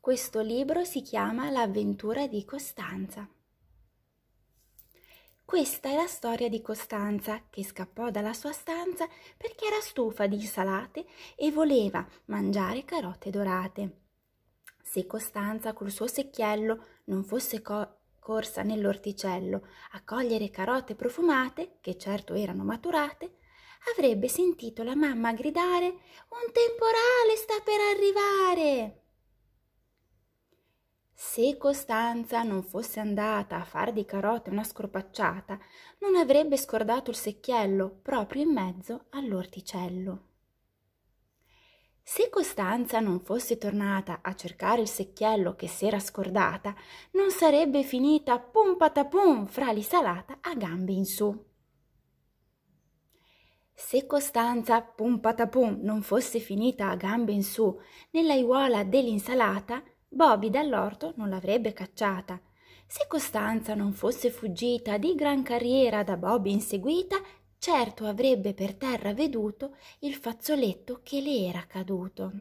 Questo libro si chiama L'avventura di Costanza. Questa è la storia di Costanza che scappò dalla sua stanza perché era stufa di insalate e voleva mangiare carote dorate. Se Costanza col suo secchiello non fosse co- corsa nell'orticello a cogliere carote profumate, che certo erano maturate, avrebbe sentito la mamma gridare Un temporale sta per arrivare! se Costanza non fosse andata a far di carote una scorpacciata, non avrebbe scordato il secchiello proprio in mezzo all'orticello. Se Costanza non fosse tornata a cercare il secchiello che s'era scordata, non sarebbe finita pum patapum fra l'isalata a gambe in su. Se Costanza pum patapum non fosse finita a gambe in su nell'aiuola dell'insalata, Bobby dall'orto non l'avrebbe cacciata. Se Costanza non fosse fuggita di gran carriera da Bobby inseguita, certo avrebbe per terra veduto il fazzoletto che le era caduto.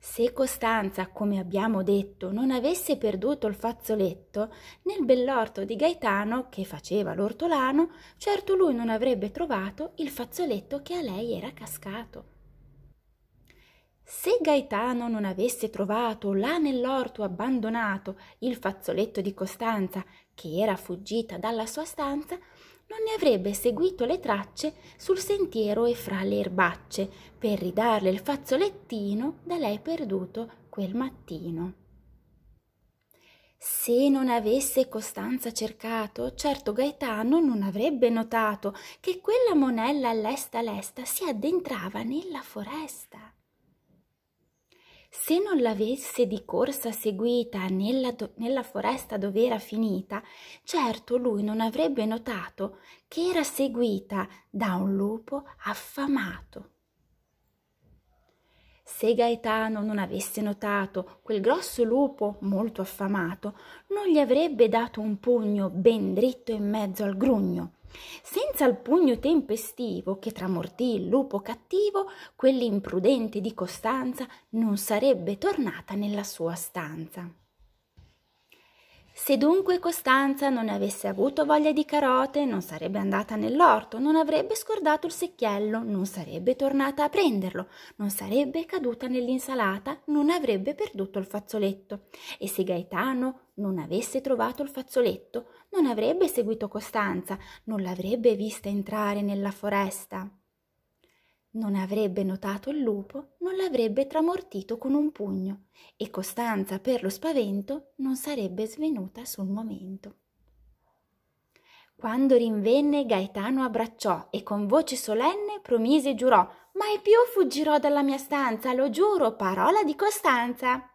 Se Costanza, come abbiamo detto, non avesse perduto il fazzoletto, nel bell'orto di Gaetano, che faceva l'ortolano, certo lui non avrebbe trovato il fazzoletto che a lei era cascato. Se Gaetano non avesse trovato là nell'orto abbandonato il fazzoletto di Costanza, che era fuggita dalla sua stanza, non ne avrebbe seguito le tracce sul sentiero e fra le erbacce, per ridarle il fazzolettino da lei perduto quel mattino. Se non avesse Costanza cercato, certo Gaetano non avrebbe notato che quella monella lesta lesta si addentrava nella foresta se non l'avesse di corsa seguita nella, nella foresta dove era finita, certo lui non avrebbe notato che era seguita da un lupo affamato. Se Gaetano non avesse notato quel grosso lupo molto affamato, non gli avrebbe dato un pugno ben dritto in mezzo al grugno senza il pugno tempestivo che tramortì il lupo cattivo, quell'imprudente di Costanza non sarebbe tornata nella sua stanza. Se dunque Costanza non avesse avuto voglia di carote, non sarebbe andata nell'orto, non avrebbe scordato il secchiello, non sarebbe tornata a prenderlo, non sarebbe caduta nell'insalata, non avrebbe perduto il fazzoletto. E se Gaetano non avesse trovato il fazzoletto, non avrebbe seguito Costanza, non l'avrebbe vista entrare nella foresta. Non avrebbe notato il lupo, non l'avrebbe tramortito con un pugno e Costanza, per lo spavento, non sarebbe svenuta sul momento. Quando rinvenne, Gaetano abbracciò e con voce solenne promise e giurò: Mai più fuggirò dalla mia stanza, lo giuro, parola di Costanza.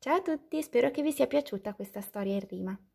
Ciao a tutti, spero che vi sia piaciuta questa storia in rima.